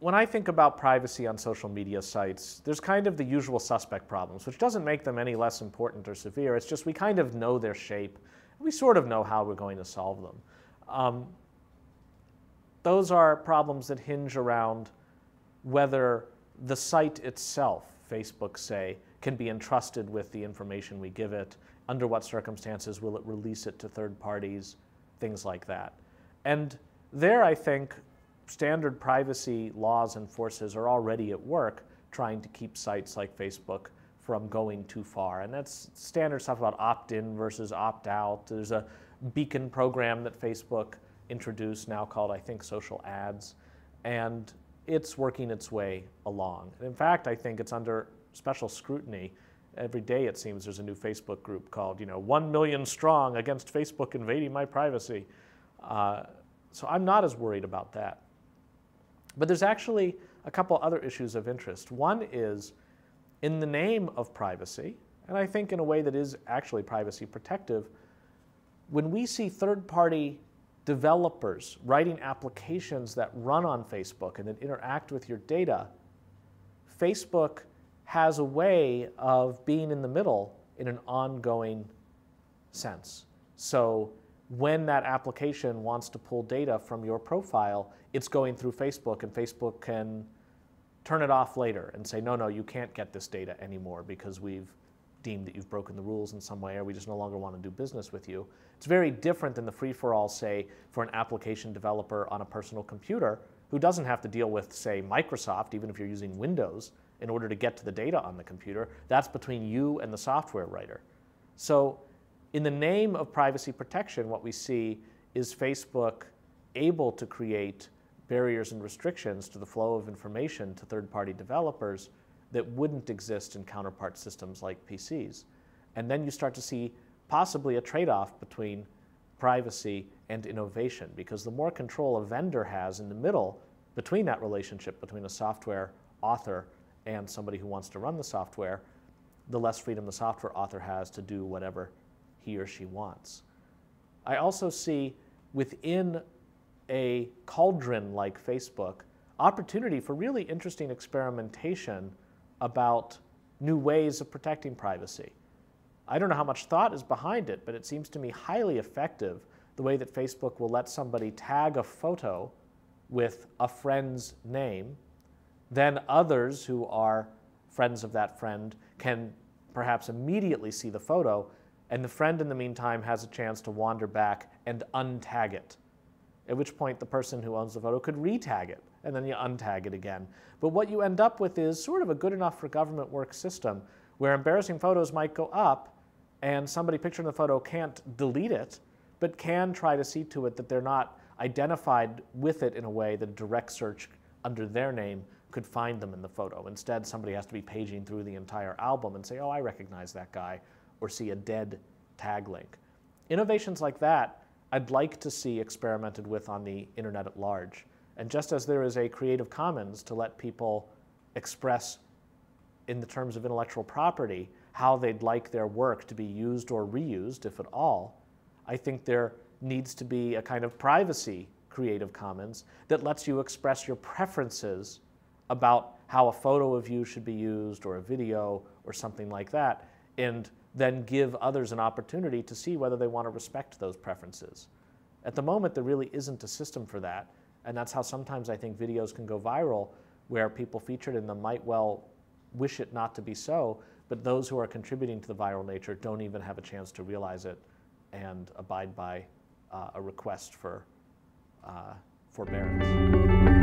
When I think about privacy on social media sites, there's kind of the usual suspect problems, which doesn't make them any less important or severe. It's just we kind of know their shape. We sort of know how we're going to solve them. Um, those are problems that hinge around whether the site itself, Facebook say, can be entrusted with the information we give it, under what circumstances will it release it to third parties, things like that. And there, I think, standard privacy laws and forces are already at work trying to keep sites like Facebook from going too far. And that's standard stuff about opt in versus opt out. There's a beacon program that Facebook introduced now called, I think, social ads. And it's working its way along. And in fact, I think it's under special scrutiny. Every day it seems there's a new Facebook group called, you know, 1 million strong against Facebook invading my privacy. Uh, so I'm not as worried about that. But there's actually a couple other issues of interest. One is in the name of privacy, and I think in a way that is actually privacy protective, when we see third party developers writing applications that run on Facebook and that interact with your data, Facebook has a way of being in the middle in an ongoing sense. So when that application wants to pull data from your profile, it's going through Facebook, and Facebook can turn it off later and say, no, no, you can't get this data anymore because we've deemed that you've broken the rules in some way or we just no longer want to do business with you. It's very different than the free for all, say, for an application developer on a personal computer who doesn't have to deal with, say, Microsoft, even if you're using Windows, in order to get to the data on the computer. That's between you and the software writer. So in the name of privacy protection, what we see is Facebook able to create barriers and restrictions to the flow of information to third party developers that wouldn't exist in counterpart systems like PCs. And then you start to see possibly a trade off between privacy and innovation, because the more control a vendor has in the middle between that relationship between a software author and somebody who wants to run the software, the less freedom the software author has to do whatever he or she wants. I also see within a cauldron like Facebook opportunity for really interesting experimentation about new ways of protecting privacy. I don't know how much thought is behind it, but it seems to me highly effective the way that Facebook will let somebody tag a photo with a friend's name, then others who are friends of that friend can perhaps immediately see the photo and the friend in the meantime has a chance to wander back and untag it. At which point the person who owns the photo could retag it, and then you untag it again. But what you end up with is sort of a good enough for government work system where embarrassing photos might go up and somebody picturing the photo can't delete it, but can try to see to it that they're not identified with it in a way that a direct search under their name could find them in the photo. Instead, somebody has to be paging through the entire album and say, oh, I recognize that guy, or see a dead tag link. Innovations like that I'd like to see experimented with on the internet at large. And just as there is a Creative Commons to let people express in the terms of intellectual property how they'd like their work to be used or reused, if at all, I think there needs to be a kind of privacy Creative Commons that lets you express your preferences about how a photo of you should be used or a video or something like that. And then give others an opportunity to see whether they want to respect those preferences. At the moment, there really isn't a system for that, and that's how sometimes I think videos can go viral where people featured in them might well wish it not to be so, but those who are contributing to the viral nature don't even have a chance to realize it and abide by uh, a request for uh, forbearance.